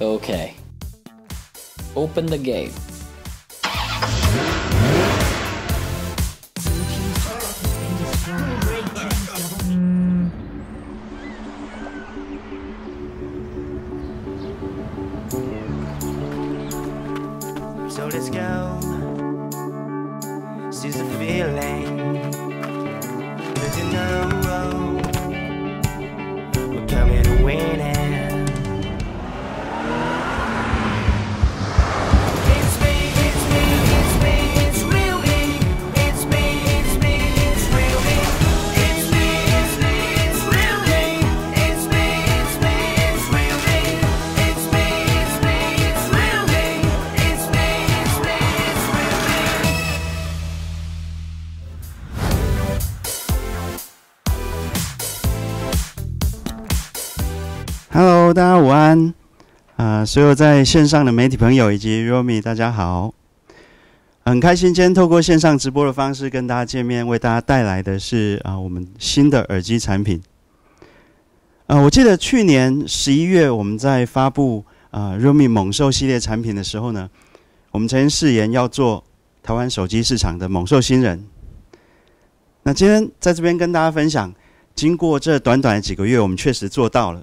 Okay. Open the game. 所有在线上的媒体朋友以及 Romi，大家好，很开心今天透过线上直播的方式跟大家见面，为大家带来的是啊我们新的耳机产品。啊，我记得去年十一月我们在发布啊 Romi 猛兽系列产品的时候呢，我们曾经誓言要做台湾手机市场的猛兽新人。那今天在这边跟大家分享，经过这短短几个月，我们确实做到了。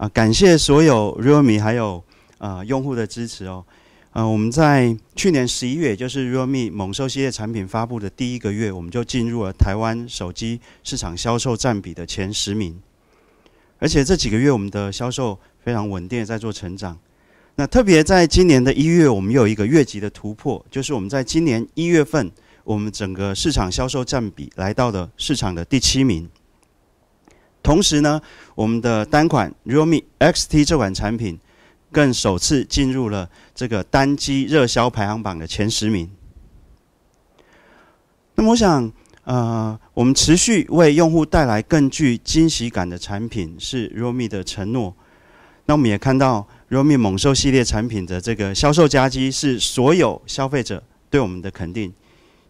啊，感谢所有 realme 还有呃用户的支持哦。呃，我们在去年十一月，就是 realme 猛兽系列产品发布的第一个月，我们就进入了台湾手机市场销售占比的前十名。而且这几个月我们的销售非常稳定，在做成长。那特别在今年的一月，我们有一个越级的突破，就是我们在今年一月份，我们整个市场销售占比来到了市场的第七名。同时呢，我们的单款 realme X T 这款产品，更首次进入了这个单机热销排行榜的前十名。那么我想，呃，我们持续为用户带来更具惊喜感的产品是 realme 的承诺。那我们也看到 realme 猛兽系列产品的这个销售佳绩，是所有消费者对我们的肯定，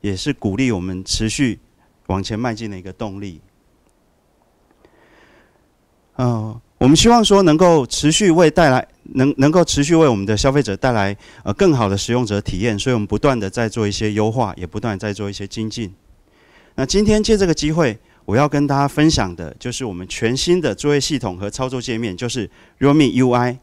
也是鼓励我们持续往前迈进的一个动力。嗯，我们希望说能够持续为带来能能够持续为我们的消费者带来呃更好的使用者体验，所以我们不断的在做一些优化，也不断在做一些精进。那今天借这个机会，我要跟大家分享的就是我们全新的作业系统和操作界面，就是 Rumi UI。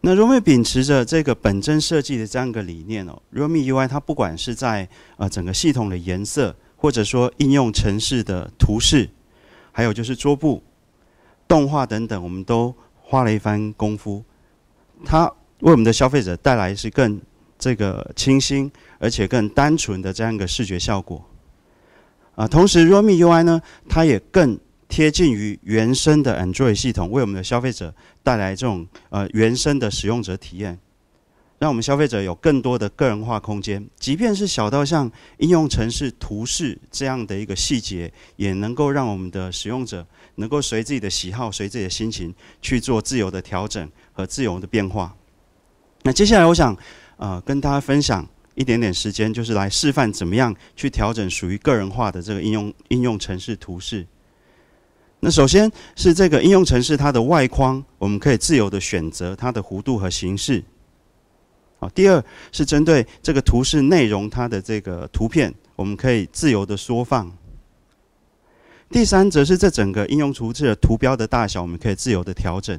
那 Rumi 持着这个本真设计的这样一个理念哦，Rumi UI 它不管是在呃整个系统的颜色，或者说应用城市的图示。还有就是桌布、动画等等，我们都花了一番功夫，它为我们的消费者带来是更这个清新而且更单纯的这样一个视觉效果。啊，同时 r o m e UI 呢，它也更贴近于原生的 Android 系统，为我们的消费者带来这种呃原生的使用者体验。让我们消费者有更多的个人化空间，即便是小到像应用城市图示这样的一个细节，也能够让我们的使用者能够随自己的喜好、随自己的心情去做自由的调整和自由的变化。那接下来，我想，呃，跟大家分享一点点时间，就是来示范怎么样去调整属于个人化的这个应用应用城市图示。那首先是这个应用城市它的外框，我们可以自由的选择它的弧度和形式。第二是针对这个图示内容，它的这个图片我们可以自由的缩放。第三则是这整个应用图示的图标的大小，我们可以自由的调整。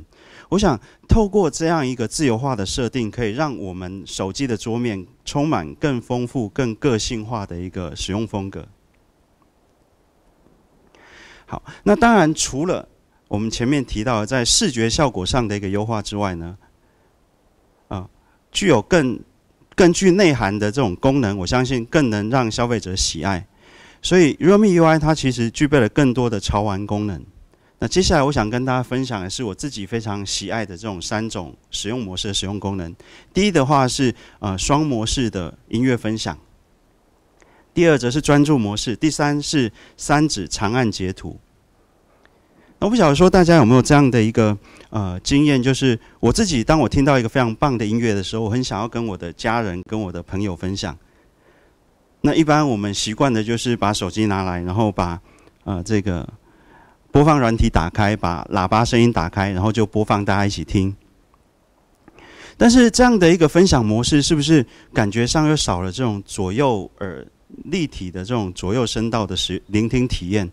我想透过这样一个自由化的设定，可以让我们手机的桌面充满更丰富、更个性化的一个使用风格。好，那当然除了我们前面提到在视觉效果上的一个优化之外呢？具有更更具内涵的这种功能，我相信更能让消费者喜爱。所以 r e a l m e UI 它其实具备了更多的潮玩功能。那接下来我想跟大家分享的是我自己非常喜爱的这种三种使用模式的使用功能。第一的话是呃双模式的音乐分享，第二则是专注模式，第三是三指长按截图。我不晓得说大家有没有这样的一个呃经验，就是我自己当我听到一个非常棒的音乐的时候，我很想要跟我的家人、跟我的朋友分享。那一般我们习惯的就是把手机拿来，然后把呃这个播放软体打开，把喇叭声音打开，然后就播放大家一起听。但是这样的一个分享模式，是不是感觉上又少了这种左右耳立体的这种左右声道的使聆听体验？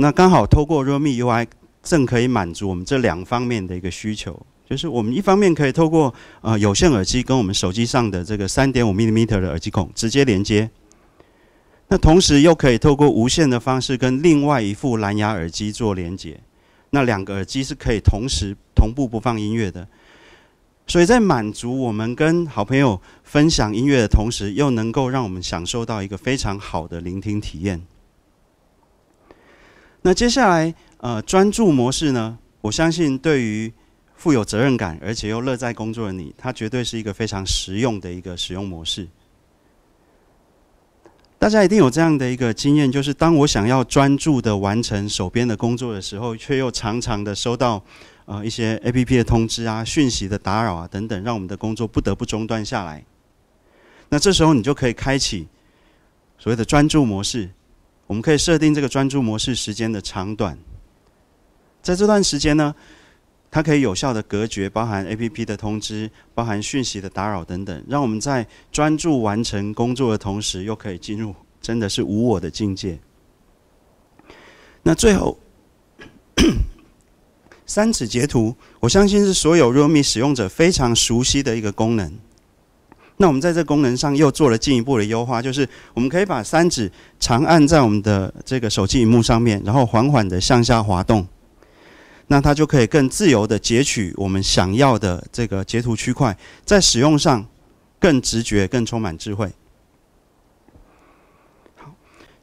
那刚好透过 r l m e UI 正可以满足我们这两方面的一个需求，就是我们一方面可以透过呃有线耳机跟我们手机上的这个三点五 m m e t e r 的耳机孔直接连接，那同时又可以透过无线的方式跟另外一副蓝牙耳机做连接，那两个耳机是可以同时同步播放音乐的，所以在满足我们跟好朋友分享音乐的同时，又能够让我们享受到一个非常好的聆听体验。那接下来，呃，专注模式呢？我相信对于富有责任感而且又乐在工作的你，它绝对是一个非常实用的一个使用模式。大家一定有这样的一个经验，就是当我想要专注的完成手边的工作的时候，却又常常的收到呃一些 APP 的通知啊、讯息的打扰啊等等，让我们的工作不得不中断下来。那这时候你就可以开启所谓的专注模式。我们可以设定这个专注模式时间的长短，在这段时间呢，它可以有效的隔绝包含 APP 的通知、包含讯息的打扰等等，让我们在专注完成工作的同时，又可以进入真的是无我的境界。那最后，三尺截图，我相信是所有 r l m e 使用者非常熟悉的一个功能。那我们在这功能上又做了进一步的优化，就是我们可以把三指长按在我们的这个手机屏幕上面，然后缓缓地向下滑动，那它就可以更自由地截取我们想要的这个截图区块，在使用上更直觉、更充满智慧。好，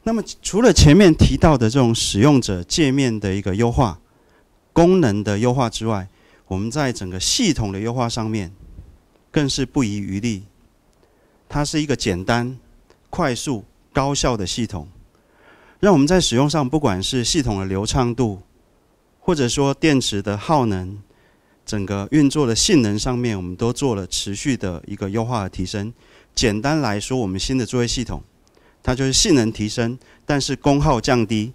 那么除了前面提到的这种使用者界面的一个优化、功能的优化之外，我们在整个系统的优化上面更是不遗余力。它是一个简单、快速、高效的系统，让我们在使用上，不管是系统的流畅度，或者说电池的耗能，整个运作的性能上面，我们都做了持续的一个优化和提升。简单来说，我们新的作业系统，它就是性能提升，但是功耗降低。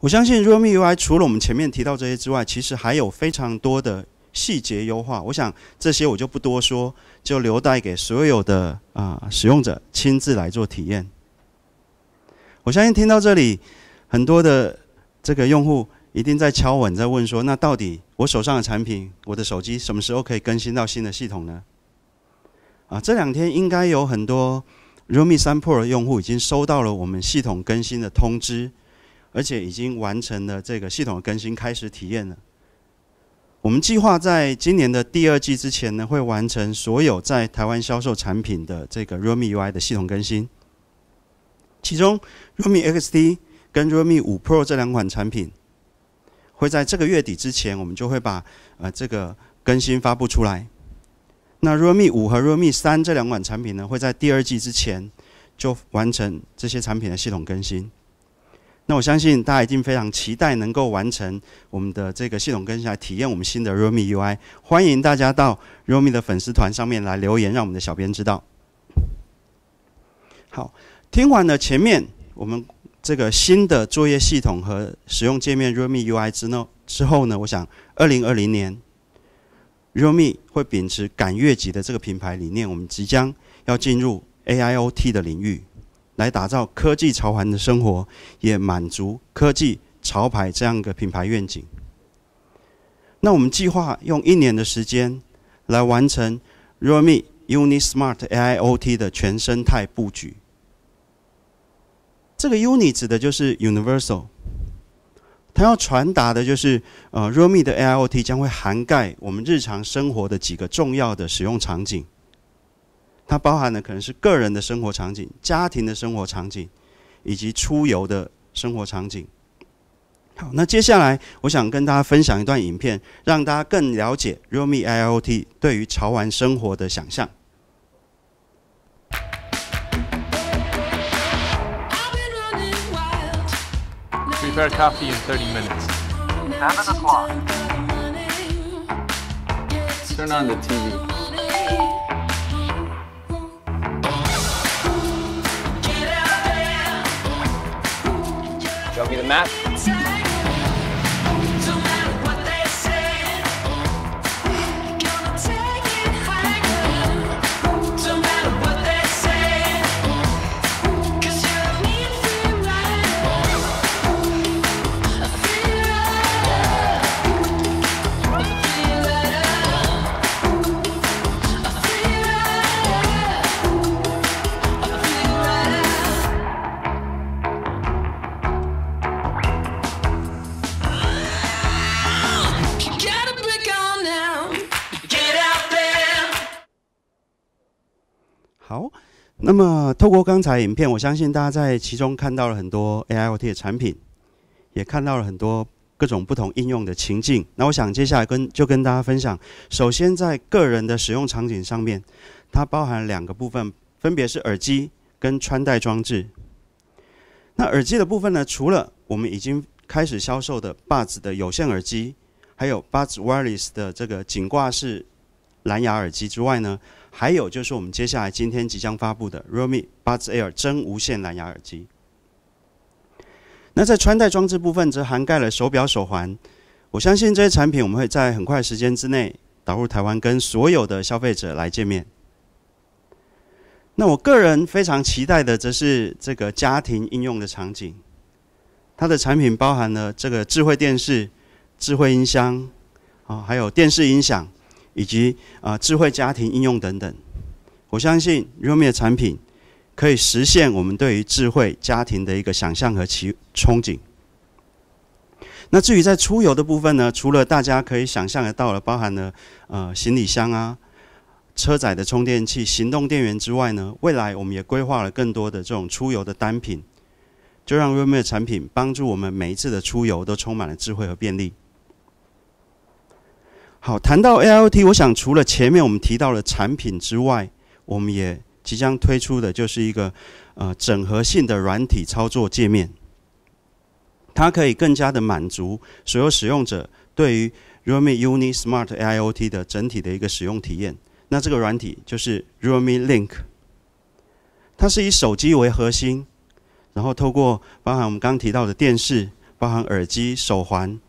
我相信 r l m UI 除了我们前面提到这些之外，其实还有非常多的。细节优化，我想这些我就不多说，就留待给所有的啊使用者亲自来做体验。我相信听到这里，很多的这个用户一定在敲问，在问说：那到底我手上的产品，我的手机什么时候可以更新到新的系统呢？啊，这两天应该有很多 r o m e 三 pro 的用户已经收到了我们系统更新的通知，而且已经完成了这个系统的更新，开始体验了。我们计划在今年的第二季之前呢，会完成所有在台湾销售产品的这个 Realme UI 的系统更新。其中，Realme XT 跟 Realme 五 Pro 这两款产品，会在这个月底之前，我们就会把呃这个更新发布出来。那 Realme 五和 Realme 三这两款产品呢，会在第二季之前就完成这些产品的系统更新。那我相信大家一定非常期待能够完成我们的这个系统更新，来体验我们新的 r o m e UI。欢迎大家到 r o m e 的粉丝团上面来留言，让我们的小编知道。好，听完了前面我们这个新的作业系统和使用界面 r o m e UI 之呢之后呢，我想二零二零年 r o m e 会秉持赶越级的这个品牌理念，我们即将要进入 AIoT 的领域。来打造科技潮玩的生活，也满足科技潮牌这样一个品牌愿景。那我们计划用一年的时间来完成 Realme Uni Smart AIoT 的全生态布局。这个 Uni 指的就是 Universal，它要传达的就是呃，r m e 的 AIoT 将会涵盖我们日常生活的几个重要的使用场景。它包含的可能是个人的生活场景、家庭的生活场景，以及出游的生活场景。好，那接下来我想跟大家分享一段影片，让大家更了解 Realme IoT 对于潮玩生活的想象。Prepare coffee in 30 minutes. Seven o'clock. Turn on the TV. Matt. 那么，透过刚才影片，我相信大家在其中看到了很多 AIOT 的产品，也看到了很多各种不同应用的情境。那我想接下来跟就跟大家分享，首先在个人的使用场景上面，它包含两个部分，分别是耳机跟穿戴装置。那耳机的部分呢，除了我们已经开始销售的 Buzz 的有线耳机，还有 Buzz Wireless 的这个颈挂式蓝牙耳机之外呢。还有就是我们接下来今天即将发布的 r l m e b u d z Air 真无线蓝牙耳机。那在穿戴装置部分，则涵盖了手表、手环。我相信这些产品，我们会在很快时间之内导入台湾，跟所有的消费者来见面。那我个人非常期待的，则是这个家庭应用的场景。它的产品包含了这个智慧电视、智慧音箱，啊，还有电视音响。以及啊，智慧家庭应用等等，我相信 r o a m m e 的产品可以实现我们对于智慧家庭的一个想象和其憧憬。那至于在出游的部分呢，除了大家可以想象得到了，包含了呃行李箱啊、车载的充电器、行动电源之外呢，未来我们也规划了更多的这种出游的单品，就让 r o a m m e 的产品帮助我们每一次的出游都充满了智慧和便利。好，谈到 A I O T，我想除了前面我们提到的产品之外，我们也即将推出的就是一个呃整合性的软体操作界面，它可以更加的满足所有使用者对于 r o m e Uni Smart A I O T 的整体的一个使用体验。那这个软体就是 r o m e Link，它是以手机为核心，然后透过包含我们刚提到的电视、包含耳机、手环、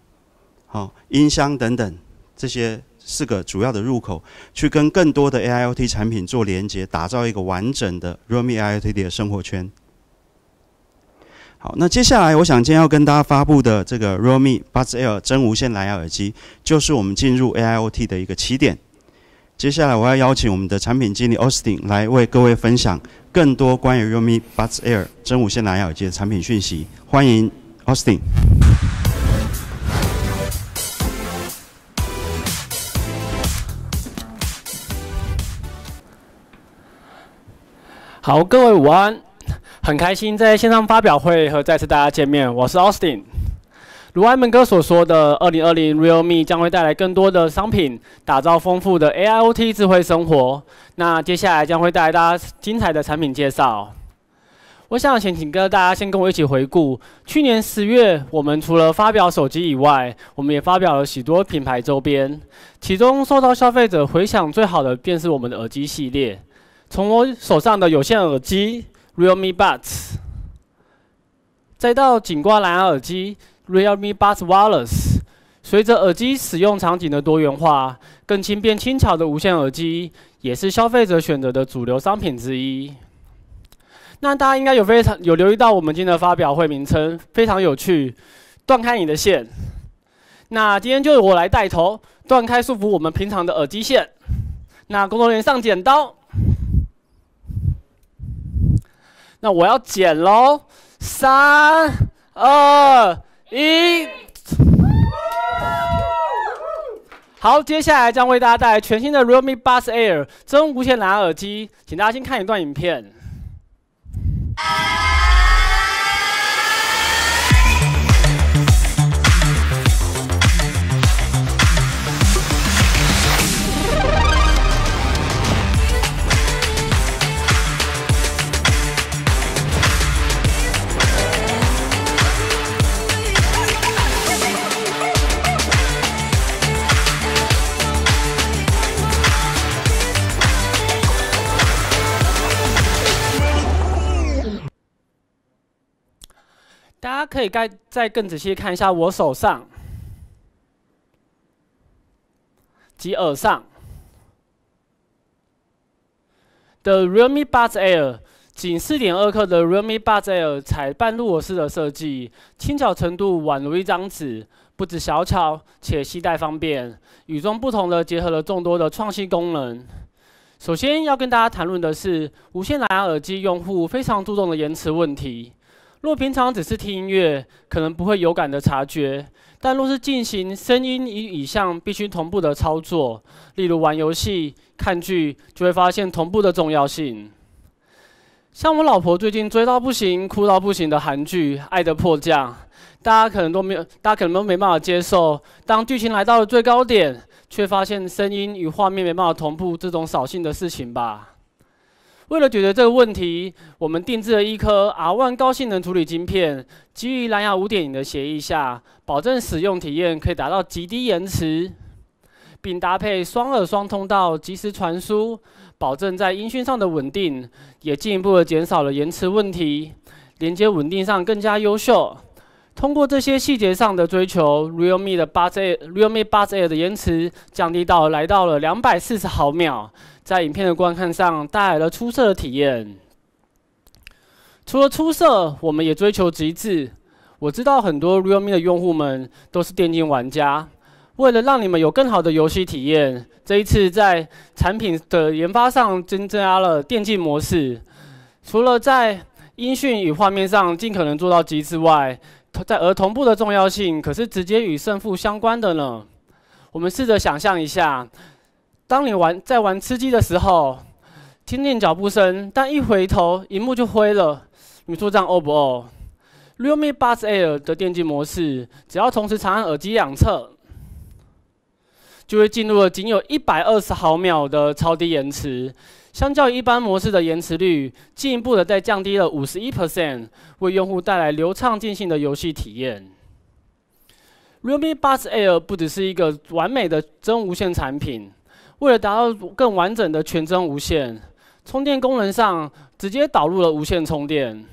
好音箱等等。这些四个主要的入口，去跟更多的 AIoT 产品做连接，打造一个完整的 r l m e AIoT 的生活圈。好，那接下来我想今天要跟大家发布的这个 r o m e Buzz Air 真无线蓝牙耳机，就是我们进入 AIoT 的一个起点。接下来我要邀请我们的产品经理 Austin 来为各位分享更多关于 r o m e Buzz Air 真无线蓝牙耳机的产品讯息。欢迎 Austin。好，各位午安，很开心在线上发表会和再次大家见面，我是 Austin。如艾门哥所说的，2020 Realme 将会带来更多的商品，打造丰富的 AIoT 智慧生活。那接下来将会带来大家精彩的产品介绍。我想先请跟大家先跟我一起回顾去年十月，我们除了发表手机以外，我们也发表了许多品牌周边，其中受到消费者回响最好的便是我们的耳机系列。从我手上的有线耳机 Realme Buds，再到颈挂蓝牙耳机 Realme Buds Wireless，随着耳机使用场景的多元化，更轻便轻巧的无线耳机也是消费者选择的主流商品之一。那大家应该有非常有留意到我们今天的发表会名称，非常有趣，断开你的线。那今天就由我来带头断开束缚我们平常的耳机线。那工作人员上剪刀。那我要剪喽，三、二、一，好，接下来将为大家带来全新的 Realme Buds Air 真无线蓝牙耳机，请大家先看一段影片。大家可以再再更仔细看一下我手上及耳上的 Realme Buds Air，仅四点二克的 Realme Buds Air，采半入耳式的设计，轻巧程度宛如一张纸，不止小巧，且携带方便。与众不同的结合了众多的创新功能。首先要跟大家谈论的是无线蓝牙耳机用户非常注重的延迟问题。若平常只是听音乐，可能不会有感的察觉；但若是进行声音与影像必须同步的操作，例如玩游戏、看剧，就会发现同步的重要性。像我老婆最近追到不行、哭到不行的韩剧《爱的迫降》，大家可能都没有，大家可能都没办法接受，当剧情来到了最高点，却发现声音与画面没办法同步，这种扫兴的事情吧。为了解决这个问题，我们定制了一颗 R1 高性能处理晶片，基于蓝牙5.0的协议下，保证使用体验可以达到极低延迟，并搭配双耳双通道即时传输，保证在音讯上的稳定，也进一步的减少了延迟问题，连接稳定上更加优秀。通过这些细节上的追求，Realme 的八 Z Realme 八 Z 的延迟降低到来到了两百四十毫秒，在影片的观看上带来了出色的体验。除了出色，我们也追求极致。我知道很多 Realme 的用户们都是电竞玩家，为了让你们有更好的游戏体验，这一次在产品的研发上增加了电竞模式。除了在音讯与画面上尽可能做到极致外，在而同步的重要性可是直接与胜负相关的呢。我们试着想象一下，当你玩在玩吃鸡的时候，听见脚步声，但一回头，荧幕就灰了，你说这样哦不哦 r e a l m e b u z z Air 的电竞模式，只要同时长按耳机两侧，就会进入了仅有一百二十毫秒的超低延迟。相较于一般模式的延迟率，进一步的再降低了五十一 percent，为用户带来流畅尽兴的游戏体验。Realme Buds Air 不只是一个完美的真无线产品，为了达到更完整的全真无线，充电功能上直接导入了无线充电。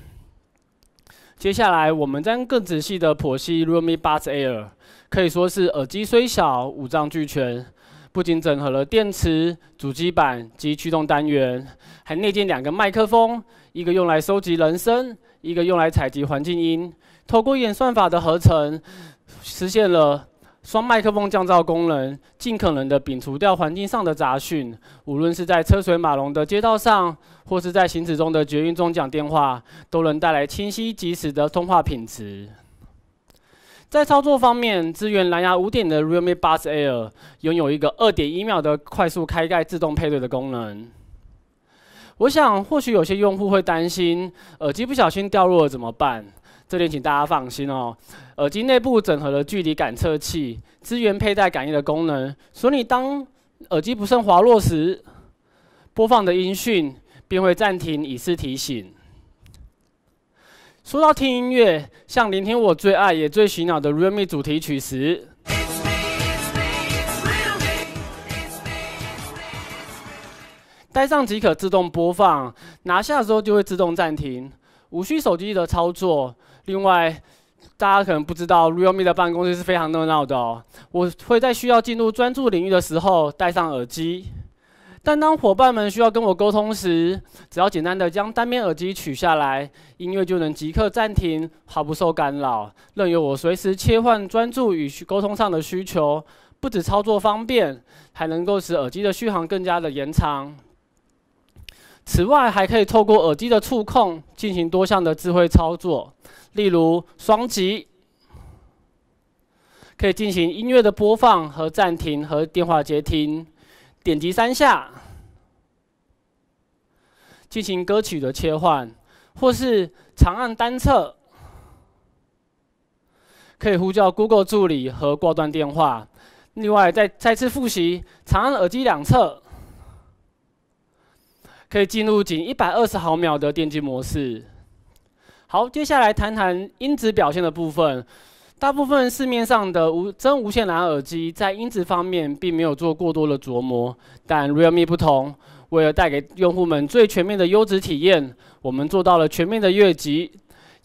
接下来我们将更仔细的剖析 Realme Buds Air，可以说是耳机虽小，五脏俱全。不仅整合了电池、主机板及驱动单元，还内建两个麦克风，一个用来收集人声，一个用来采集环境音。透过演算法的合成，实现了双麦克风降噪功能，尽可能的摒除掉环境上的杂讯。无论是在车水马龙的街道上，或是在行驶中的捷运中讲电话，都能带来清晰及时的通话品质。在操作方面，支援蓝牙五点的 Realme Buds Air 拥有一个二点一秒的快速开盖自动配对的功能。我想，或许有些用户会担心，耳机不小心掉落了怎么办？这点请大家放心哦。耳机内部整合了距离感测器、支援佩戴感应的功能，所以当耳机不慎滑落时，播放的音讯便会暂停，以示提醒。说到听音乐，像聆听我最爱也最洗脑的《Real Me》主题曲时，戴上即可自动播放，拿下的时候就会自动暂停，无需手机的操作。另外，大家可能不知道，《Real Me》的办公室是非常热闹的哦。我会在需要进入专注领域的时候戴上耳机。但当伙伴们需要跟我沟通时，只要简单的将单面耳机取下来，音乐就能即刻暂停，毫不受干扰，任由我随时切换专注与沟通上的需求。不止操作方便，还能够使耳机的续航更加的延长。此外，还可以透过耳机的触控进行多项的智慧操作，例如双击可以进行音乐的播放和暂停和电话接听。点击三下进行歌曲的切换，或是长按单侧可以呼叫 Google 助理和挂断电话。另外，再再次复习，长按耳机两侧可以进入仅一百二十毫秒的电机模式。好，接下来谈谈音质表现的部分。大部分市面上的无真无线蓝牙耳机在音质方面并没有做过多的琢磨，但 Realme 不同，为了带给用户们最全面的优质体验，我们做到了全面的越级。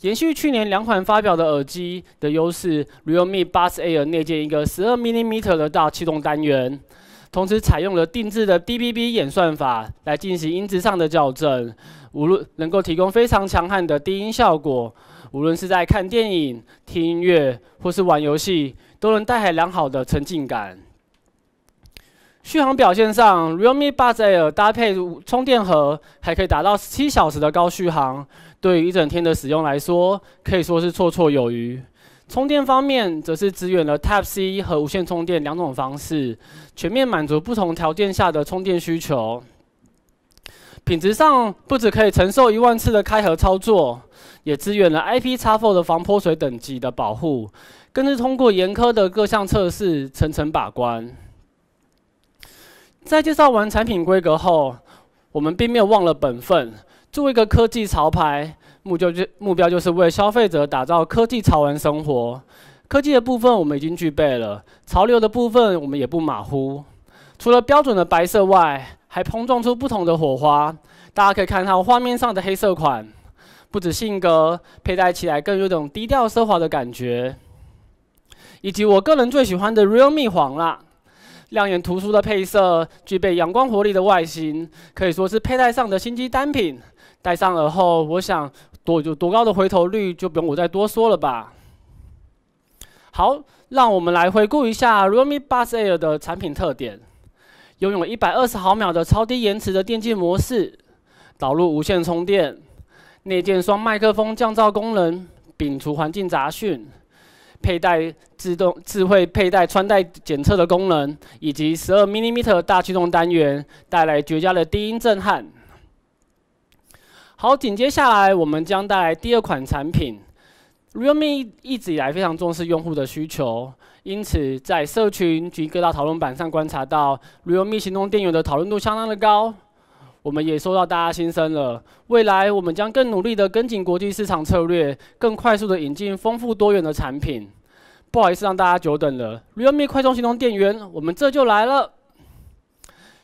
延续去年两款发表的耳机的优势，Realme Buds Air 内建一个 12mm 的大气动单元，同时采用了定制的 DBB 演算法来进行音质上的校正，无论能够提供非常强悍的低音效果。无论是在看电影、听音乐，或是玩游戏，都能带来良好的沉浸感。续航表现上，Realme b d s z e r 搭配充电盒，还可以达到七小时的高续航，对于一整天的使用来说，可以说是绰绰有余。充电方面，则是支援了 Type C 和无线充电两种方式，全面满足不同条件下的充电需求。品质上，不止可以承受一万次的开合操作。也支援了 IPX4 的防泼水等级的保护，更是通过严苛的各项测试，层层把关。在介绍完产品规格后，我们并没有忘了本分，作为一个科技潮牌，目就就目标就是为消费者打造科技潮玩生活。科技的部分我们已经具备了，潮流的部分我们也不马虎。除了标准的白色外，还碰撞出不同的火花。大家可以看看画面上的黑色款。不止性格，佩戴起来更有种低调奢华的感觉，以及我个人最喜欢的 Real m e 黄啦，亮眼突出的配色，具备阳光活力的外形，可以说是佩戴上的心机单品。戴上耳后，我想多有多高的回头率就不用我再多说了吧。好，让我们来回顾一下 Realme Buds Air 的产品特点，拥有120毫秒的超低延迟的电竞模式，导入无线充电。内建双麦克风降噪功能，摒除环境杂讯；佩戴自动智慧佩戴穿戴检测的功能，以及十二毫米大驱动单元，带来绝佳的低音震撼。好，紧接下来我们将带来第二款产品。Realme 一直以来非常重视用户的需求，因此在社群及各大讨论板上观察到，Realme 行动电源的讨论度相当的高。我们也收到大家心声了，未来我们将更努力的跟紧国际市场策略，更快速的引进丰富多元的产品。不好意思让大家久等了，Realme 快充行动电源，我们这就来了。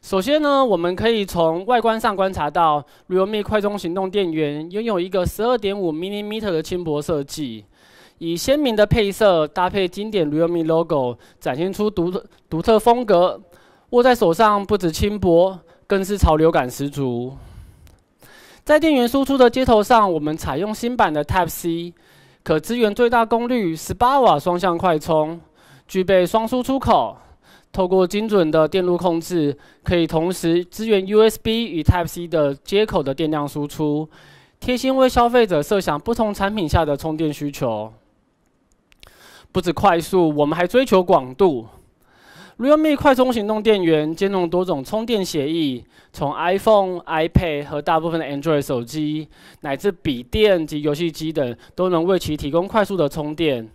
首先呢，我们可以从外观上观察到，Realme 快充行动电源拥有一个十二点五 m i i m e t e r 的轻薄设计，以鲜明的配色搭配经典 Realme logo，展现出独特独特风格。握在手上不止轻薄。更是潮流感十足。在电源输出的接头上，我们采用新版的 Type C，可支援最大功率十八瓦双向快充，具备双输出口，透过精准的电路控制，可以同时支援 USB 与 Type C 的接口的电量输出，贴心为消费者设想不同产品下的充电需求。不止快速，我们还追求广度。Realme 快充行动电源兼容多种充电协议，从 iPhone、iPad 和大部分的 Android 手机，乃至笔电及游戏机等，都能为其提供快速的充电。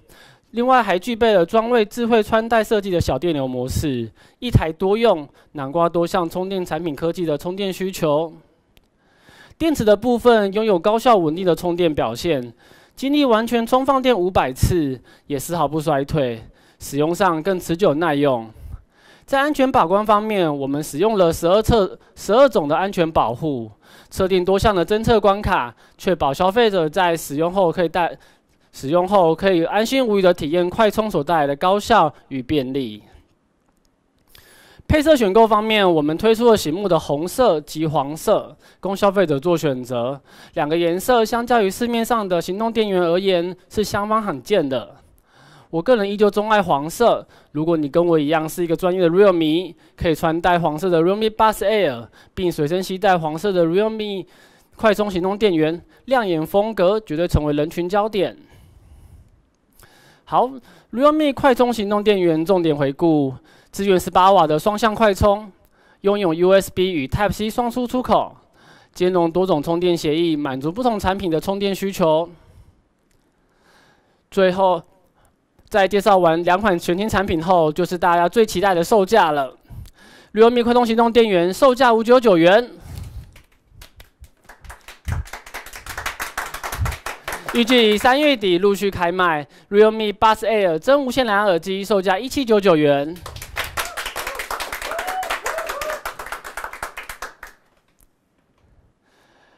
另外，还具备了专为智慧穿戴设计的小电流模式，一台多用，囊括多项充电产品科技的充电需求。电池的部分拥有高效稳定的充电表现，经历完全充放电五百次也丝毫不衰退，使用上更持久耐用。在安全把关方面，我们使用了十二测十二种的安全保护，设定多项的侦测关卡，确保消费者在使用后可以带使用后可以安心无虞的体验快充所带来的高效与便利。配色选购方面，我们推出了醒目的红色及黄色供消费者做选择，两个颜色相较于市面上的行动电源而言是相当罕见的。我个人依旧钟爱黄色。如果你跟我一样是一个专业的 Realme，可以穿戴黄色的 Realme Buzz Air，并随身携带黄色的 Realme 快充行动电源，亮眼风格绝对成为人群焦点。好，Realme 快充行动电源重点回顾：支援18瓦的双向快充，拥有 USB 与 Type-C 双出出口，兼容多种充电协议，满足不同产品的充电需求。最后。在介绍完两款全新产品后，就是大家最期待的售价了。Realme 快充行动电源售价五九九元，预计三月底陆续开卖。Realme b u z s Air 真无线蓝牙耳机售价一七九九元。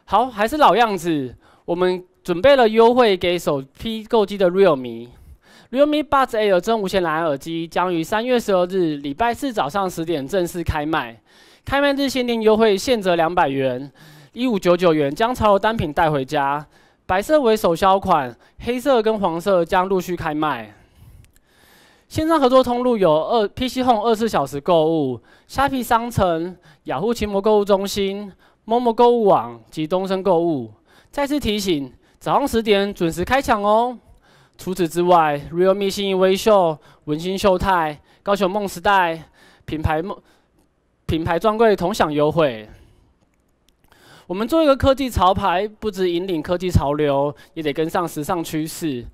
好，还是老样子，我们准备了优惠给首批购机的 Realme。Realme Buds Air 真无线蓝牙耳机将于三月十二日礼拜四早上十点正式开卖，开卖日限定优惠现折两百元，一五九九元将潮流单品带回家。白色为首销款，黑色跟黄色将陆续开卖。线上合作通路有二 PC Home 二十四小时购物、虾皮商城、雅虎旗模购物中心、Momo 购物网及东升购物。再次提醒，早上十点准时开抢哦！除此之外，Realme 一微秀、文星秀泰、高雄梦时代品牌梦品牌专柜同享优惠。我们做一个科技潮牌，不止引领科技潮流，也得跟上时尚趋势。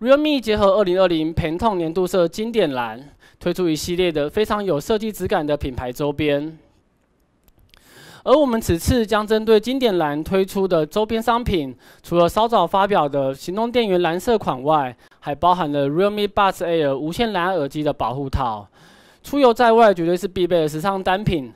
Realme 结合二零二零 Pantone 年度色经典蓝，推出一系列的非常有设计质感的品牌周边。而我们此次将针对经典蓝推出的周边商品，除了稍早发表的行动电源蓝色款外，还包含了 Realme Buzz Air 无线蓝牙耳机的保护套。出游在外绝对是必备的时尚单品。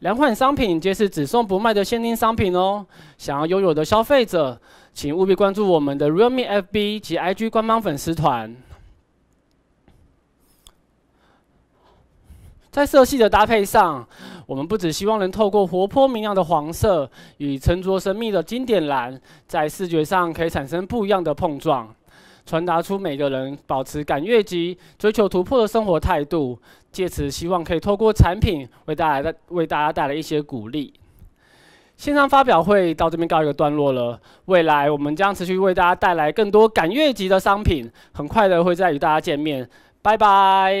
两款商品皆是只送不卖的限定商品哦。想要拥有的消费者，请务必关注我们的 Realme FB 及 IG 官方粉丝团。在色系的搭配上，我们不只希望能透过活泼明亮的黄色与沉着神秘的经典蓝，在视觉上可以产生不一样的碰撞，传达出每个人保持感越级、追求突破的生活态度。借此，希望可以透过产品为大家带为大家带来一些鼓励。线上发表会到这边告一个段落了。未来我们将持续为大家带来更多感越级的商品，很快的会再与大家见面。拜拜。